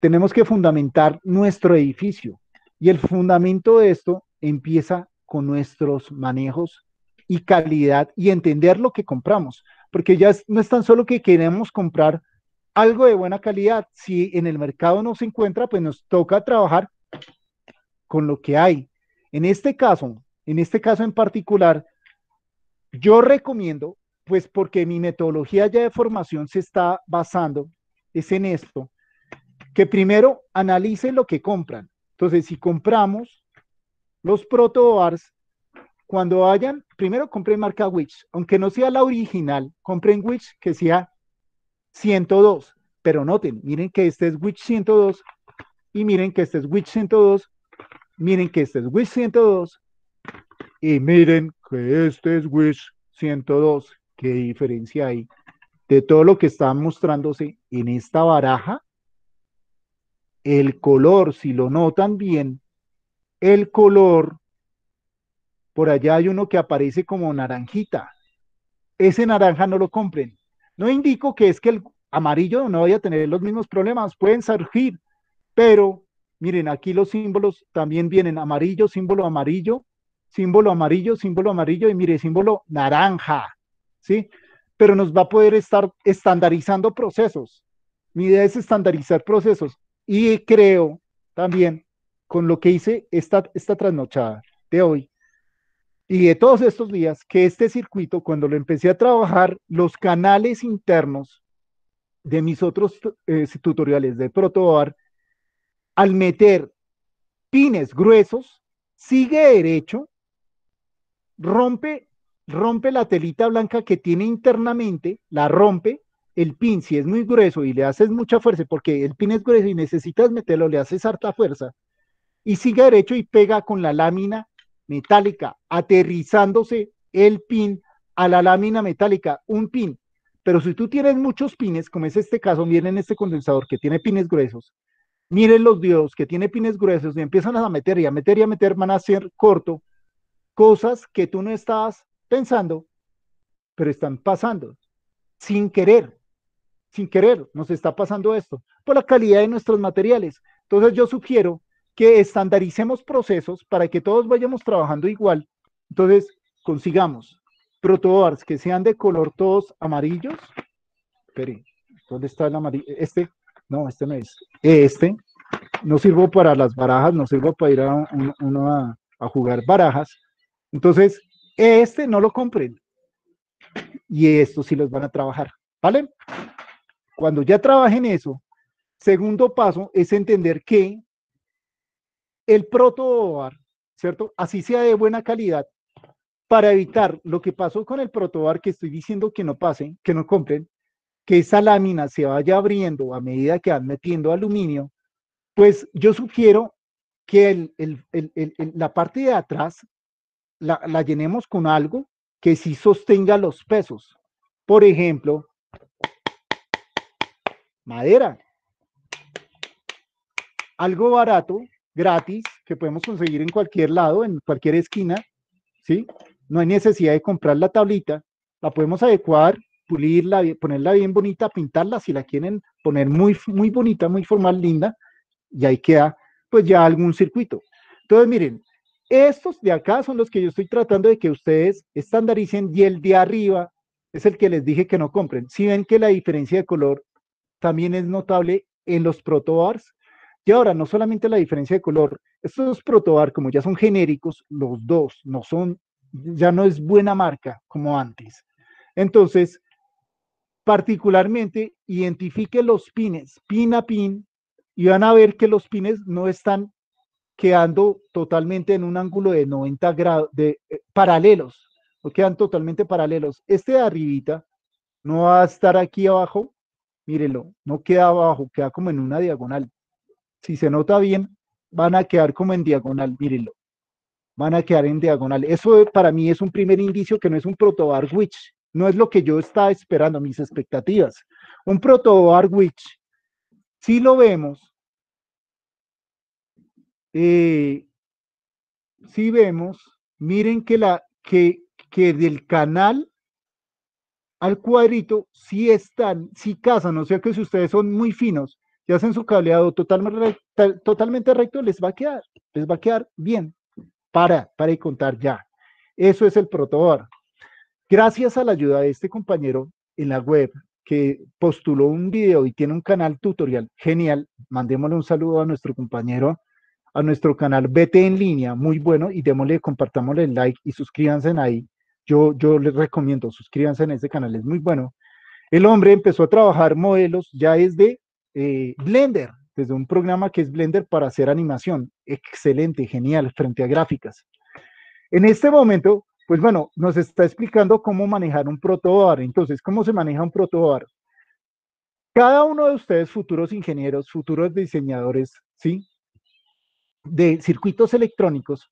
tenemos que fundamentar nuestro edificio y el fundamento de esto empieza con nuestros manejos y calidad y entender lo que compramos, porque ya no es tan solo que queremos comprar algo de buena calidad, si en el mercado no se encuentra, pues nos toca trabajar con lo que hay. En este caso, en este caso en particular, yo recomiendo, pues porque mi metodología ya de formación se está basando, es en esto, que primero analice lo que compran. Entonces, si compramos los protoars, cuando hayan primero compren marca Witch. aunque no sea la original, compren Witch que sea 102, pero noten, miren que este es Witch 102 y miren que este es Witch 102, miren que este es Witch 102 y miren que este es Witch 102. ¿Qué diferencia hay de todo lo que está mostrándose en esta baraja el color, si lo notan bien, el color, por allá hay uno que aparece como naranjita. Ese naranja no lo compren. No indico que es que el amarillo no vaya a tener los mismos problemas, pueden surgir, pero miren, aquí los símbolos también vienen amarillo, símbolo amarillo, símbolo amarillo, símbolo amarillo y mire, símbolo naranja, ¿sí? Pero nos va a poder estar estandarizando procesos. Mi idea es estandarizar procesos. Y creo también con lo que hice esta, esta trasnochada de hoy y de todos estos días que este circuito, cuando lo empecé a trabajar, los canales internos de mis otros eh, tutoriales de Protobar, al meter pines gruesos, sigue derecho, rompe, rompe la telita blanca que tiene internamente, la rompe el pin, si es muy grueso y le haces mucha fuerza, porque el pin es grueso y necesitas meterlo, le haces harta fuerza, y sigue derecho y pega con la lámina metálica, aterrizándose el pin a la lámina metálica, un pin. Pero si tú tienes muchos pines, como es este caso, miren este condensador que tiene pines gruesos, miren los diodos que tiene pines gruesos y empiezan a meter y a meter y a meter, van a ser corto cosas que tú no estabas pensando, pero están pasando sin querer sin querer, nos está pasando esto, por la calidad de nuestros materiales. Entonces yo sugiero que estandaricemos procesos para que todos vayamos trabajando igual. Entonces consigamos protobars que sean de color todos amarillos. Espere, ¿dónde está el amarillo? Este, no, este no es. Este, no sirvo para las barajas, no sirvo para ir a, uno a, a jugar barajas. Entonces, este no lo compren. Y estos sí los van a trabajar. ¿Vale? Cuando ya trabajen eso, segundo paso es entender que el protobar, ¿cierto? Así sea de buena calidad, para evitar lo que pasó con el protobar, que estoy diciendo que no pasen, que no compren, que esa lámina se vaya abriendo a medida que van metiendo aluminio, pues yo sugiero que la parte de atrás la, la llenemos con algo que sí sostenga los pesos. Por ejemplo, madera. Algo barato, gratis, que podemos conseguir en cualquier lado, en cualquier esquina, ¿sí? No hay necesidad de comprar la tablita, la podemos adecuar, pulirla, ponerla bien bonita, pintarla, si la quieren poner muy, muy bonita, muy formal, linda, y ahí queda pues ya algún circuito. Entonces, miren, estos de acá son los que yo estoy tratando de que ustedes estandaricen y el de arriba es el que les dije que no compren. Si ven que la diferencia de color también es notable en los protobars. Y ahora, no solamente la diferencia de color, estos protobar, como ya son genéricos, los dos, no son, ya no es buena marca como antes. Entonces, particularmente, identifique los pines, pin a pin, y van a ver que los pines no están quedando totalmente en un ángulo de 90 grados, de eh, paralelos, no quedan totalmente paralelos. Este de arribita no va a estar aquí abajo, Mírelo, no queda abajo, queda como en una diagonal. Si se nota bien, van a quedar como en diagonal, mírenlo. Van a quedar en diagonal. Eso para mí es un primer indicio que no es un protobar witch, no es lo que yo estaba esperando, mis expectativas. Un protobar witch, si lo vemos, eh, si vemos, miren que, la, que, que del canal al cuadrito si están, si casan, o sea que si ustedes son muy finos y hacen su cableado totalmente, totalmente recto, les va a quedar, les va a quedar bien. Para, para contar ya. Eso es el protobar. Gracias a la ayuda de este compañero en la web que postuló un video y tiene un canal tutorial genial, mandémosle un saludo a nuestro compañero, a nuestro canal BT en línea, muy bueno, y démosle, compartámosle el like y suscríbanse en ahí yo, les recomiendo, suscríbanse en ese canal, es muy bueno. El hombre empezó a trabajar modelos ya desde eh, Blender, desde un programa que es Blender para hacer animación. Excelente, genial, frente a gráficas. En este momento, pues bueno, nos está explicando cómo manejar un protobar. Entonces, ¿cómo se maneja un protobar? Cada uno de ustedes, futuros ingenieros, futuros diseñadores, ¿sí? De circuitos electrónicos,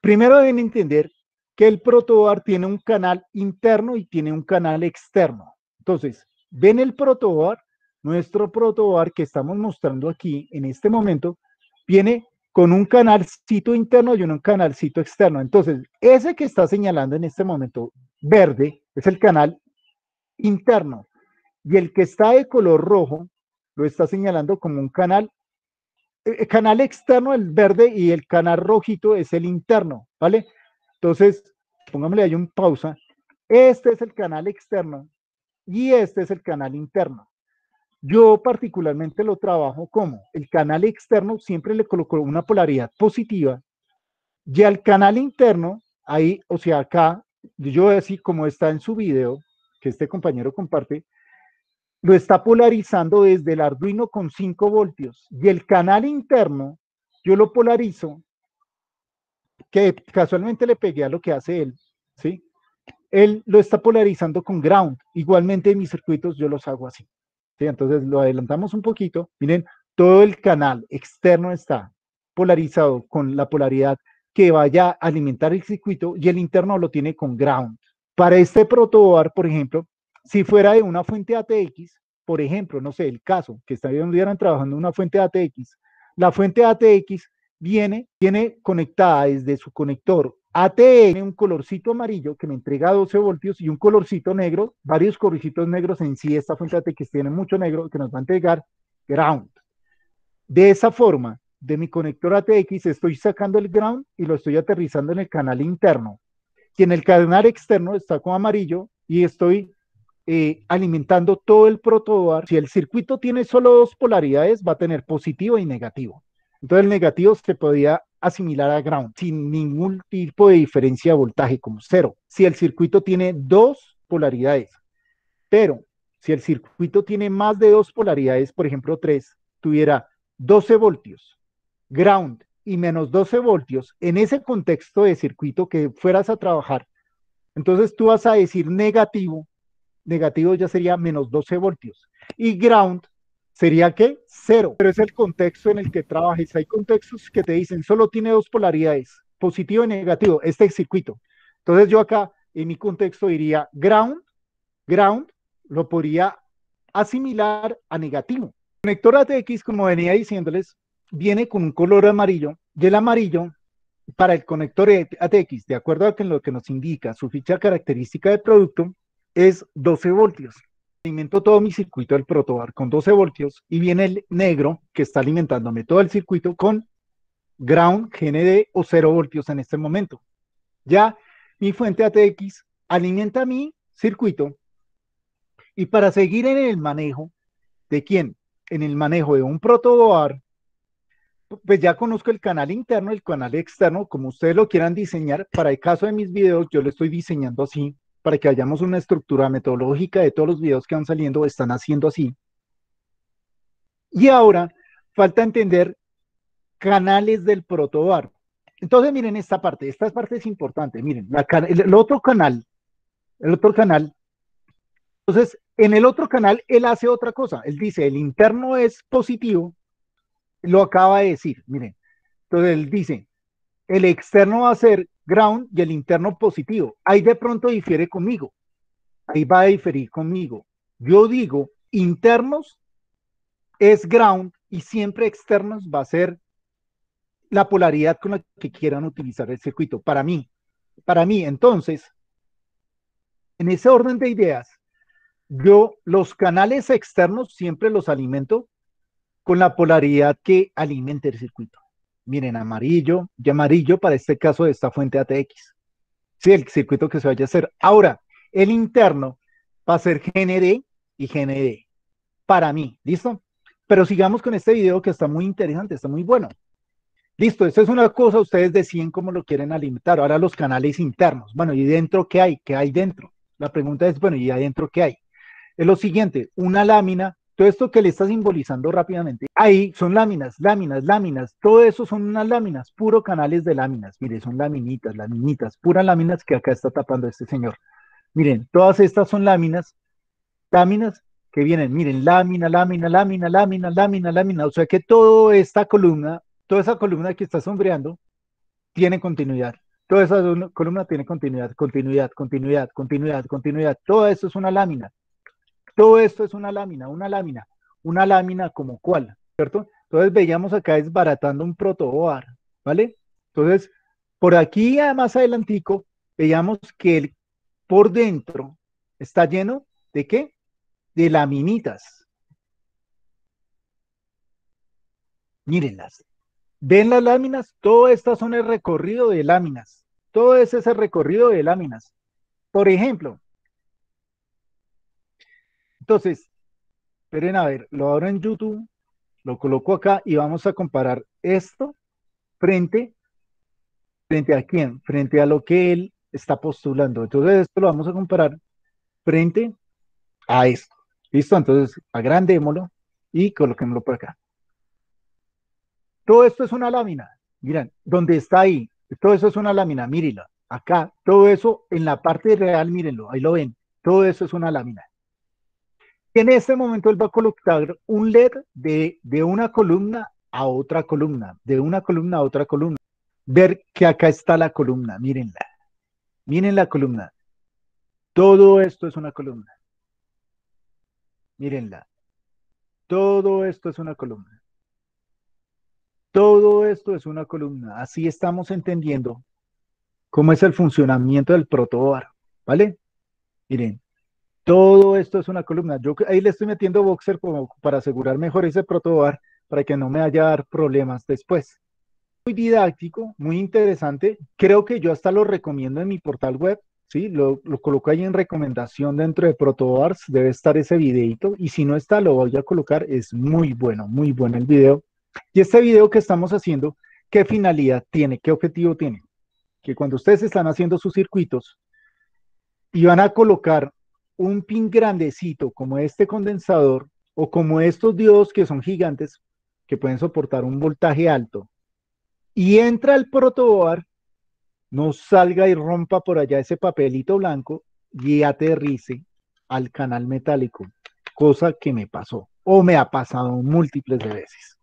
primero deben entender que el protobar tiene un canal interno y tiene un canal externo. Entonces, ven el protobar nuestro protobar que estamos mostrando aquí en este momento, viene con un canalcito interno y un canalcito externo. Entonces, ese que está señalando en este momento verde es el canal interno y el que está de color rojo lo está señalando como un canal el eh, canal externo, el verde, y el canal rojito es el interno, ¿vale? Entonces, pongámosle ahí un pausa. Este es el canal externo y este es el canal interno. Yo particularmente lo trabajo como el canal externo siempre le coloco una polaridad positiva y al canal interno, ahí, o sea, acá, yo así como está en su video que este compañero comparte, lo está polarizando desde el Arduino con 5 voltios y el canal interno yo lo polarizo que casualmente le pegué a lo que hace él, ¿sí? Él lo está polarizando con ground. Igualmente mis circuitos yo los hago así. ¿sí? Entonces lo adelantamos un poquito. Miren, todo el canal externo está polarizado con la polaridad que vaya a alimentar el circuito y el interno lo tiene con ground. Para este protoboard, por ejemplo, si fuera de una fuente ATX, por ejemplo, no sé, el caso que estuvieran trabajando una fuente ATX, la fuente ATX viene, tiene conectada desde su conector tiene un colorcito amarillo que me entrega 12 voltios y un colorcito negro, varios colorcitos negros en sí, esta fuente ATX tiene mucho negro que nos va a entregar ground. De esa forma, de mi conector ATX estoy sacando el ground y lo estoy aterrizando en el canal interno. Y en el canal externo está con amarillo y estoy eh, alimentando todo el protobar. Si el circuito tiene solo dos polaridades, va a tener positivo y negativo. Entonces el negativo se podía asimilar a ground sin ningún tipo de diferencia de voltaje, como cero. Si el circuito tiene dos polaridades, pero si el circuito tiene más de dos polaridades, por ejemplo tres, tuviera 12 voltios, ground y menos 12 voltios, en ese contexto de circuito que fueras a trabajar, entonces tú vas a decir negativo, negativo ya sería menos 12 voltios, y ground sería que cero, pero es el contexto en el que trabajes. Hay contextos que te dicen solo tiene dos polaridades, positivo y negativo, este circuito. Entonces yo acá en mi contexto diría ground, ground lo podría asimilar a negativo. El conector ATX, como venía diciéndoles, viene con un color amarillo y el amarillo para el conector ATX, de acuerdo a lo que nos indica su ficha característica de producto, es 12 voltios alimento todo mi circuito del protobar con 12 voltios y viene el negro que está alimentándome todo el circuito con ground GND o 0 voltios en este momento. Ya mi fuente ATX alimenta mi circuito y para seguir en el manejo de quién? En el manejo de un protobar, pues ya conozco el canal interno, el canal externo, como ustedes lo quieran diseñar. Para el caso de mis videos, yo lo estoy diseñando así, para que hayamos una estructura metodológica de todos los videos que van saliendo, están haciendo así. Y ahora falta entender canales del protobar. Entonces, miren esta parte, esta parte es importante. Miren, el otro canal, el otro canal. Entonces, en el otro canal, él hace otra cosa. Él dice, el interno es positivo, lo acaba de decir, miren. Entonces, él dice, el externo va a ser ground y el interno positivo. Ahí de pronto difiere conmigo. Ahí va a diferir conmigo. Yo digo, internos es ground y siempre externos va a ser la polaridad con la que quieran utilizar el circuito. Para mí, para mí, entonces, en ese orden de ideas, yo los canales externos siempre los alimento con la polaridad que alimente el circuito miren, amarillo, y amarillo para este caso de esta fuente ATX. Sí, el circuito que se vaya a hacer. Ahora, el interno va a ser GND y GND. Para mí, ¿listo? Pero sigamos con este video que está muy interesante, está muy bueno. Listo, esto es una cosa, ustedes deciden cómo lo quieren alimentar. Ahora los canales internos. Bueno, ¿y dentro qué hay? ¿Qué hay dentro? La pregunta es, bueno, ¿y adentro qué hay? Es lo siguiente, una lámina todo esto que le está simbolizando rápidamente, ahí son láminas, láminas, láminas, todo eso son unas láminas, puro canales de láminas, Miren, son laminitas, laminitas, puras láminas que acá está tapando este señor. Miren, todas estas son láminas, láminas que vienen, miren, lámina, lámina, lámina, lámina, lámina, lámina, o sea que toda esta columna, toda esa columna que está sombreando, tiene continuidad. Toda esa columna tiene continuidad, continuidad, continuidad, continuidad, continuidad. Todo eso es una lámina. Todo esto es una lámina, una lámina, una lámina como cual, ¿cierto? Entonces veíamos acá desbaratando un protoboar, ¿vale? Entonces, por aquí más adelantico, veíamos que el, por dentro está lleno de qué? De laminitas. Mírenlas. ¿Ven las láminas? Todas estas son el recorrido de láminas. Todo es ese recorrido de láminas. Por ejemplo, entonces, esperen a ver, lo abro en YouTube, lo coloco acá y vamos a comparar esto frente, frente a quién, frente a lo que él está postulando. Entonces, esto lo vamos a comparar frente a esto. ¿Listo? Entonces, agrandémoslo y coloquémoslo por acá. Todo esto es una lámina. Miren, donde está ahí, todo eso es una lámina, mírenlo. Acá, todo eso en la parte real, mírenlo, ahí lo ven. Todo eso es una lámina en este momento él va a colocar un LED de, de una columna a otra columna, de una columna a otra columna. Ver que acá está la columna, mírenla. Miren la columna. Todo esto es una columna. Mírenla. Todo esto es una columna. Todo esto es una columna. Así estamos entendiendo cómo es el funcionamiento del protobar. ¿Vale? Miren, todo esto es una columna. Yo ahí le estoy metiendo boxer como para asegurar mejor ese protobar para que no me haya problemas después. Muy didáctico, muy interesante. Creo que yo hasta lo recomiendo en mi portal web. Sí, lo, lo coloco ahí en recomendación dentro de ProtoBars, debe estar ese videito y si no está lo voy a colocar, es muy bueno, muy bueno el video. Y este video que estamos haciendo, ¿qué finalidad tiene? ¿Qué objetivo tiene? Que cuando ustedes están haciendo sus circuitos y van a colocar un pin grandecito como este condensador o como estos diodos que son gigantes que pueden soportar un voltaje alto y entra el protoboar, no salga y rompa por allá ese papelito blanco y aterrice al canal metálico, cosa que me pasó o me ha pasado múltiples de veces.